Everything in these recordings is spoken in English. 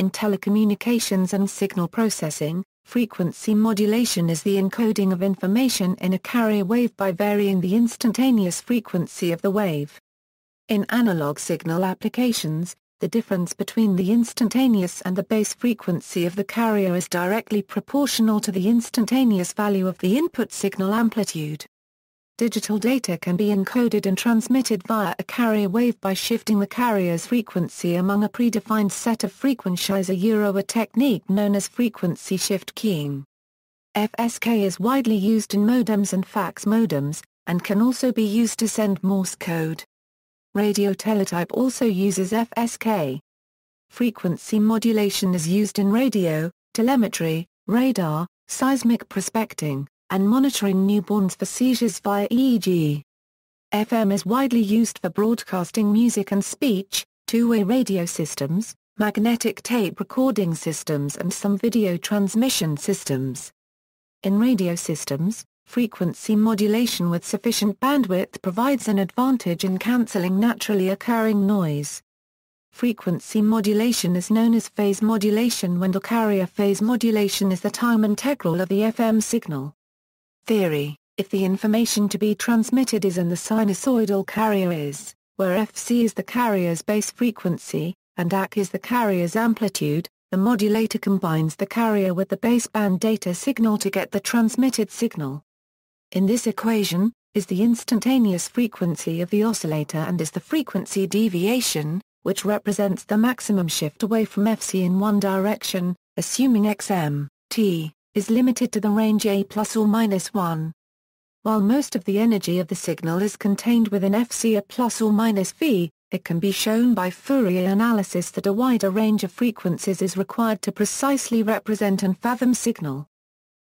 In telecommunications and signal processing, frequency modulation is the encoding of information in a carrier wave by varying the instantaneous frequency of the wave. In analog signal applications, the difference between the instantaneous and the base frequency of the carrier is directly proportional to the instantaneous value of the input signal amplitude. Digital data can be encoded and transmitted via a carrier wave by shifting the carrier's frequency among a predefined set of frequencies a euro a technique known as frequency shift keying. FSK is widely used in modems and fax modems, and can also be used to send Morse code. Radio teletype also uses FSK. Frequency modulation is used in radio, telemetry, radar, seismic prospecting, and monitoring newborns for seizures via EEG. FM is widely used for broadcasting music and speech, two-way radio systems, magnetic tape recording systems and some video transmission systems. In radio systems, frequency modulation with sufficient bandwidth provides an advantage in cancelling naturally occurring noise. Frequency modulation is known as phase modulation when the carrier phase modulation is the time integral of the FM signal. Theory If the information to be transmitted is in the sinusoidal carrier is, where fc is the carrier's base frequency, and ac is the carrier's amplitude, the modulator combines the carrier with the baseband data signal to get the transmitted signal. In this equation, is the instantaneous frequency of the oscillator and is the frequency deviation, which represents the maximum shift away from fc in one direction, assuming xm, t, is limited to the range A plus or minus 1. While most of the energy of the signal is contained within FC A plus or minus V, it can be shown by Fourier analysis that a wider range of frequencies is required to precisely represent and fathom signal.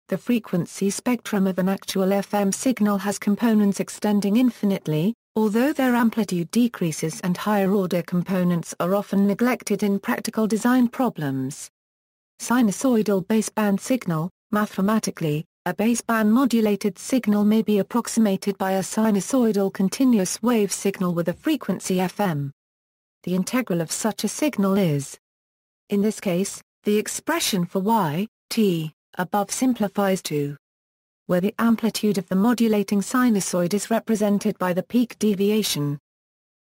The frequency spectrum of an actual FM signal has components extending infinitely, although their amplitude decreases and higher-order components are often neglected in practical design problems. Sinusoidal baseband signal, Mathematically, a baseband modulated signal may be approximated by a sinusoidal continuous wave signal with a frequency fm. The integral of such a signal is. In this case, the expression for y, t, above simplifies to where the amplitude of the modulating sinusoid is represented by the peak deviation.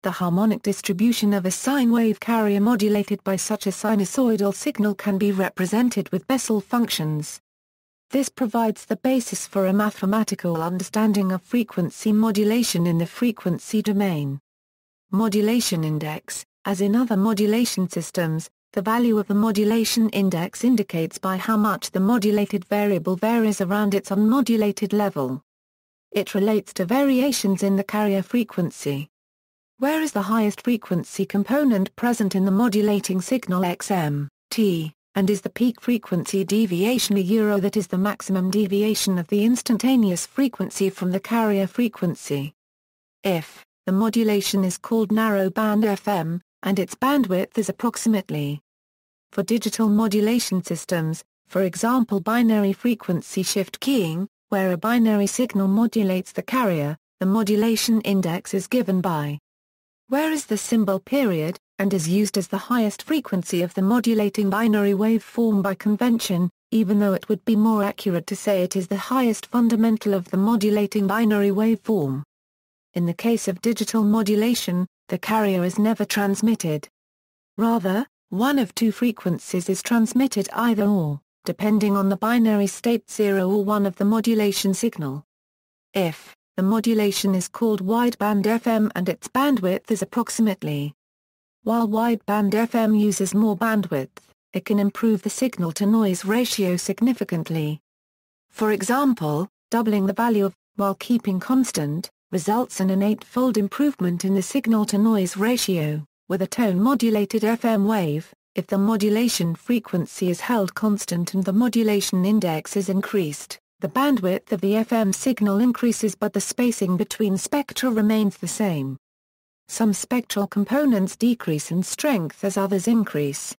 The harmonic distribution of a sine wave carrier modulated by such a sinusoidal signal can be represented with Bessel functions. This provides the basis for a mathematical understanding of frequency modulation in the frequency domain. Modulation index, as in other modulation systems, the value of the modulation index indicates by how much the modulated variable varies around its unmodulated level. It relates to variations in the carrier frequency. Where is the highest frequency component present in the modulating signal XM, T? and is the peak frequency deviation a euro that is the maximum deviation of the instantaneous frequency from the carrier frequency. If, the modulation is called narrowband FM, and its bandwidth is approximately. For digital modulation systems, for example binary frequency shift keying, where a binary signal modulates the carrier, the modulation index is given by. Where is the symbol period, and is used as the highest frequency of the modulating binary waveform by convention, even though it would be more accurate to say it is the highest fundamental of the modulating binary waveform. In the case of digital modulation, the carrier is never transmitted. Rather, one of two frequencies is transmitted either or, depending on the binary state 0 or 1 of the modulation signal. If the modulation is called wideband FM and its bandwidth is approximately while wideband FM uses more bandwidth, it can improve the signal-to-noise ratio significantly. For example, doubling the value of, while keeping constant, results in an eightfold improvement in the signal-to-noise ratio, with a tone-modulated FM wave, if the modulation frequency is held constant and the modulation index is increased, the bandwidth of the FM signal increases but the spacing between spectra remains the same some spectral components decrease in strength as others increase.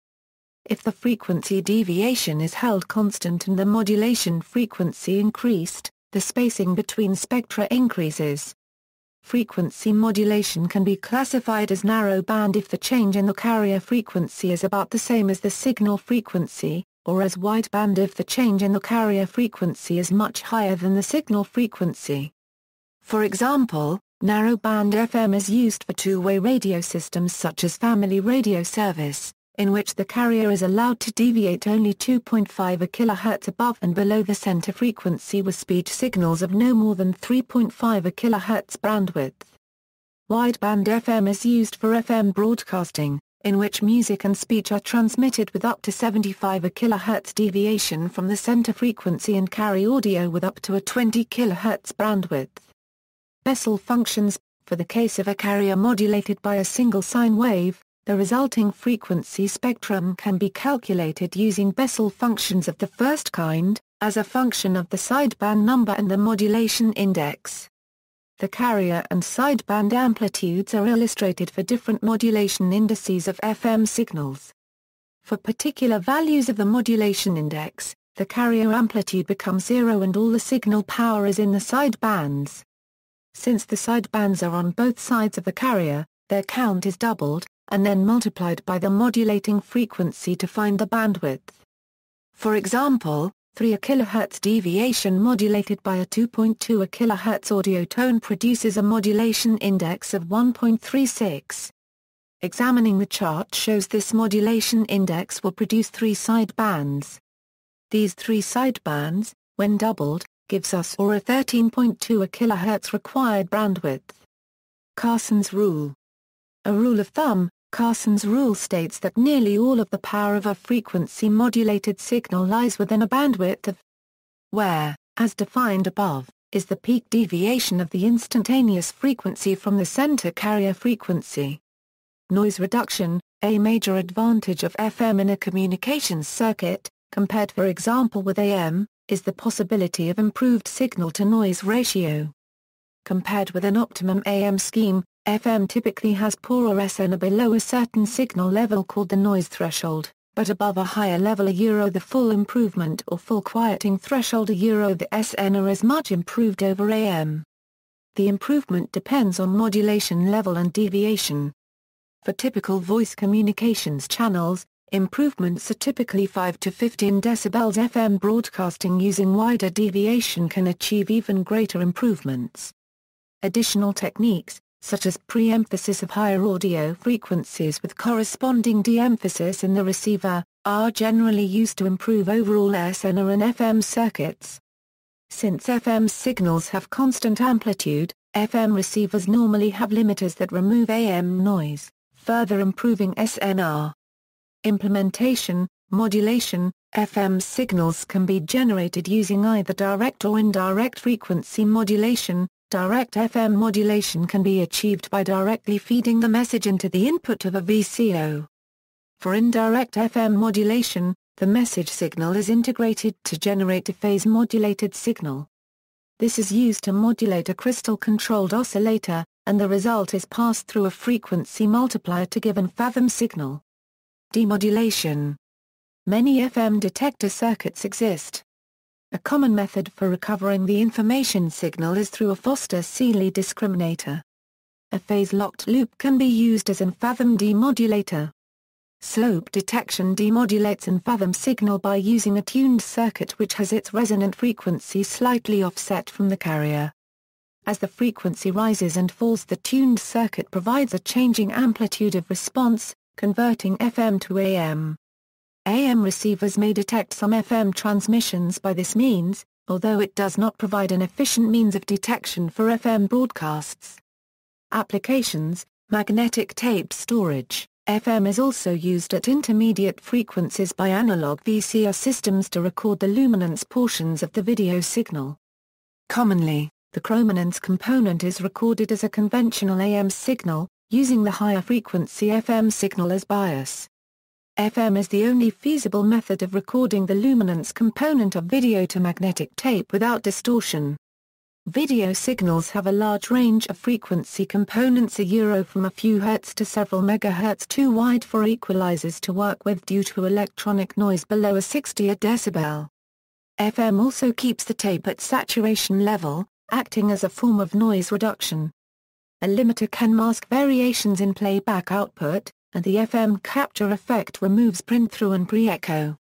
If the frequency deviation is held constant and the modulation frequency increased, the spacing between spectra increases. Frequency modulation can be classified as narrow band if the change in the carrier frequency is about the same as the signal frequency, or as wideband if the change in the carrier frequency is much higher than the signal frequency. For example, Narrowband FM is used for two-way radio systems such as family radio service, in which the carrier is allowed to deviate only 2.5 kHz above and below the center frequency with speech signals of no more than 3.5 kHz bandwidth. Wideband FM is used for FM broadcasting, in which music and speech are transmitted with up to 75 kHz deviation from the center frequency and carry audio with up to a 20 kHz bandwidth. Bessel functions, for the case of a carrier modulated by a single sine wave, the resulting frequency spectrum can be calculated using Bessel functions of the first kind, as a function of the sideband number and the modulation index. The carrier and sideband amplitudes are illustrated for different modulation indices of FM signals. For particular values of the modulation index, the carrier amplitude becomes zero and all the signal power is in the sidebands. Since the sidebands are on both sides of the carrier, their count is doubled, and then multiplied by the modulating frequency to find the bandwidth. For example, 3 kHz deviation modulated by a 2.2 kHz audio tone produces a modulation index of 1.36. Examining the chart shows this modulation index will produce three sidebands. These three sidebands, when doubled, gives us or a 13.2 kHz required bandwidth. Carson's rule. A rule of thumb, Carson's rule states that nearly all of the power of a frequency-modulated signal lies within a bandwidth of where, as defined above, is the peak deviation of the instantaneous frequency from the center carrier frequency. Noise reduction, a major advantage of FM in a communications circuit, compared for example with AM, is the possibility of improved signal-to-noise ratio. Compared with an optimum AM scheme, FM typically has poorer SNR below a certain signal level called the noise threshold, but above a higher level a euro the full improvement or full quieting threshold a euro the SNR is much improved over AM. The improvement depends on modulation level and deviation. For typical voice communications channels, Improvements are typically 5 to 15 decibels FM broadcasting using wider deviation can achieve even greater improvements. Additional techniques, such as pre-emphasis of higher audio frequencies with corresponding de-emphasis in the receiver, are generally used to improve overall SNR and FM circuits. Since FM signals have constant amplitude, FM receivers normally have limiters that remove AM noise, further improving SNR implementation, modulation, FM signals can be generated using either direct or indirect frequency modulation. Direct FM modulation can be achieved by directly feeding the message into the input of a VCO. For indirect FM modulation, the message signal is integrated to generate a phase modulated signal. This is used to modulate a crystal-controlled oscillator, and the result is passed through a frequency multiplier to give an fathom signal demodulation. Many FM detector circuits exist. A common method for recovering the information signal is through a Foster-Seeley discriminator. A phase-locked loop can be used as an Fathom demodulator. Slope detection demodulates an Fathom signal by using a tuned circuit which has its resonant frequency slightly offset from the carrier. As the frequency rises and falls the tuned circuit provides a changing amplitude of response, converting FM to AM. AM receivers may detect some FM transmissions by this means, although it does not provide an efficient means of detection for FM broadcasts. Applications, magnetic tape storage. FM is also used at intermediate frequencies by analog VCR systems to record the luminance portions of the video signal. Commonly, the chrominance component is recorded as a conventional AM signal, using the higher frequency FM signal as bias. FM is the only feasible method of recording the luminance component of video to magnetic tape without distortion. Video signals have a large range of frequency components a euro from a few hertz to several megahertz too wide for equalizers to work with due to electronic noise below a 60 a decibel. FM also keeps the tape at saturation level, acting as a form of noise reduction. A limiter can mask variations in playback output, and the FM capture effect removes print-through and pre-echo.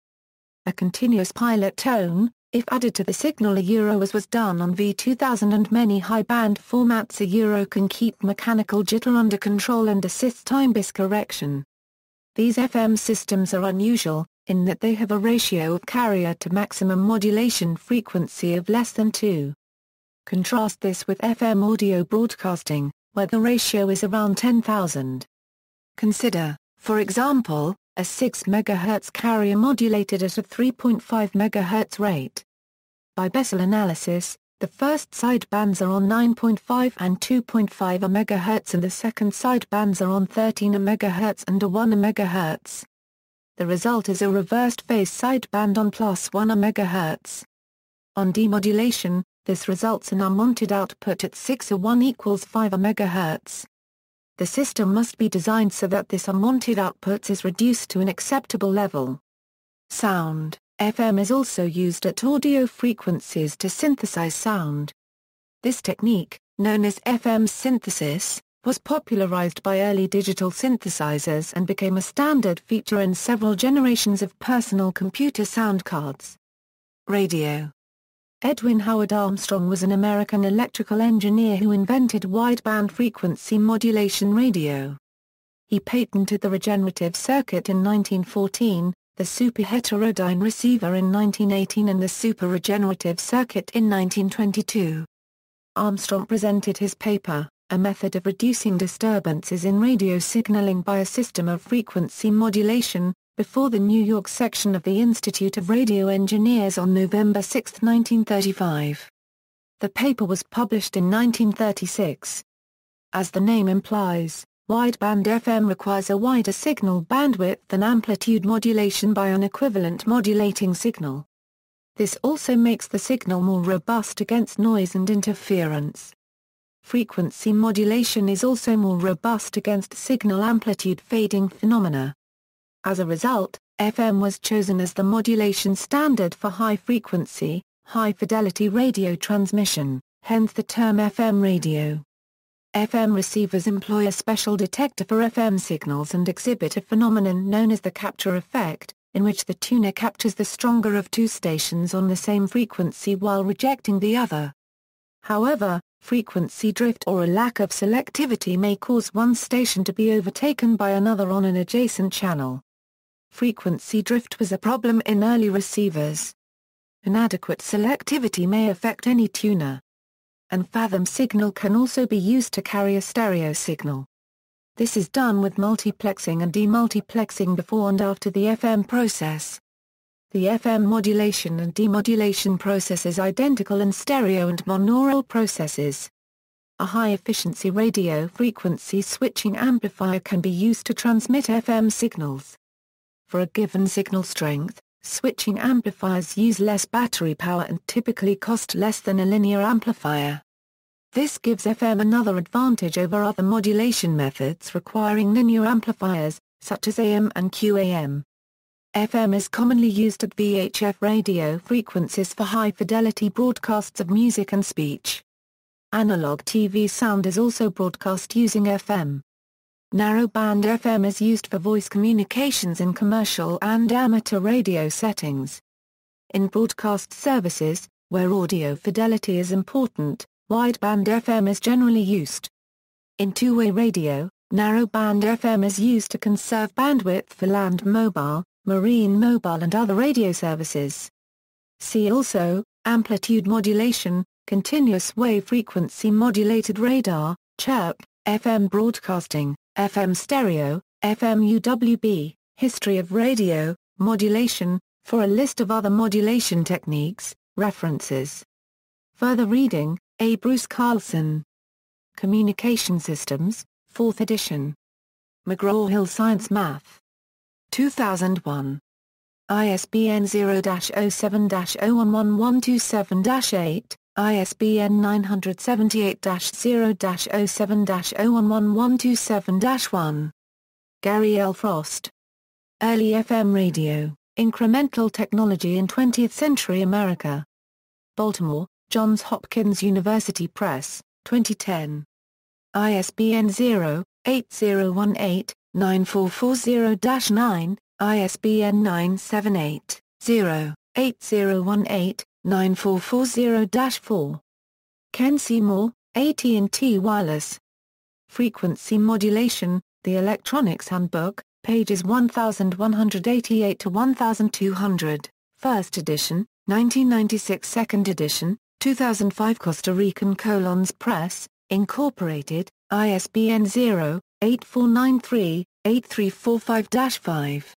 A continuous pilot tone, if added to the signal a euro as was done on V2000 and many high-band formats a euro can keep mechanical jitter under control and assist time correction. These FM systems are unusual, in that they have a ratio of carrier to maximum modulation frequency of less than 2. Contrast this with FM audio broadcasting, where the ratio is around 10,000. Consider, for example, a 6 MHz carrier modulated at a 3.5 MHz rate. By Bessel analysis, the first sidebands are on 9.5 and 2.5 MHz and the second sidebands are on 13 MHz and 1 MHz. The result is a reversed phase sideband on plus 1 MHz. On demodulation, this results in unwanted output at 6 or 1 equals 5 MHz. The system must be designed so that this unwanted output is reduced to an acceptable level. Sound FM is also used at audio frequencies to synthesize sound. This technique, known as FM synthesis, was popularized by early digital synthesizers and became a standard feature in several generations of personal computer sound cards. Radio Edwin Howard Armstrong was an American electrical engineer who invented wideband frequency modulation radio. He patented the regenerative circuit in 1914, the superheterodyne receiver in 1918 and the superregenerative circuit in 1922. Armstrong presented his paper, A Method of Reducing Disturbances in Radio Signaling by a System of Frequency Modulation, before the New York section of the Institute of Radio Engineers on November 6, 1935. The paper was published in 1936. As the name implies, wideband FM requires a wider signal bandwidth than amplitude modulation by an equivalent modulating signal. This also makes the signal more robust against noise and interference. Frequency modulation is also more robust against signal amplitude fading phenomena. As a result, FM was chosen as the modulation standard for high-frequency, high-fidelity radio transmission, hence the term FM radio. FM receivers employ a special detector for FM signals and exhibit a phenomenon known as the capture effect, in which the tuner captures the stronger of two stations on the same frequency while rejecting the other. However, frequency drift or a lack of selectivity may cause one station to be overtaken by another on an adjacent channel. Frequency drift was a problem in early receivers. Inadequate selectivity may affect any tuner. An fathom signal can also be used to carry a stereo signal. This is done with multiplexing and demultiplexing before and after the FM process. The FM modulation and demodulation process is identical in stereo and monaural processes. A high-efficiency radio frequency switching amplifier can be used to transmit FM signals. For a given signal strength, switching amplifiers use less battery power and typically cost less than a linear amplifier. This gives FM another advantage over other modulation methods requiring linear amplifiers, such as AM and QAM. FM is commonly used at VHF radio frequencies for high-fidelity broadcasts of music and speech. Analog TV sound is also broadcast using FM. Narrowband FM is used for voice communications in commercial and amateur radio settings. In broadcast services, where audio fidelity is important, wideband FM is generally used. In two-way radio, narrowband FM is used to conserve bandwidth for land mobile, marine mobile and other radio services. See also, amplitude modulation, continuous wave frequency modulated radar, chirp, FM broadcasting. FM stereo, FM UWB, history of radio, modulation, for a list of other modulation techniques, references. Further reading, A. Bruce Carlson. Communication Systems, 4th edition. McGraw-Hill Science Math. 2001. ISBN 0-07-011127-8, ISBN 978-0-07-011127-1. Gary L. Frost. Early FM Radio, Incremental Technology in 20th Century America. Baltimore, Johns Hopkins University Press, 2010. ISBN 0-8018-9440-9, ISBN 978 0 8018 9440-4. Ken Seymour, AT&T Wireless. Frequency Modulation, The Electronics Handbook, pages 1188 to 1200, First edition, 1996 Second edition, 2005 Costa Rican Colons Press, Incorporated, ISBN 0-8493-8345-5.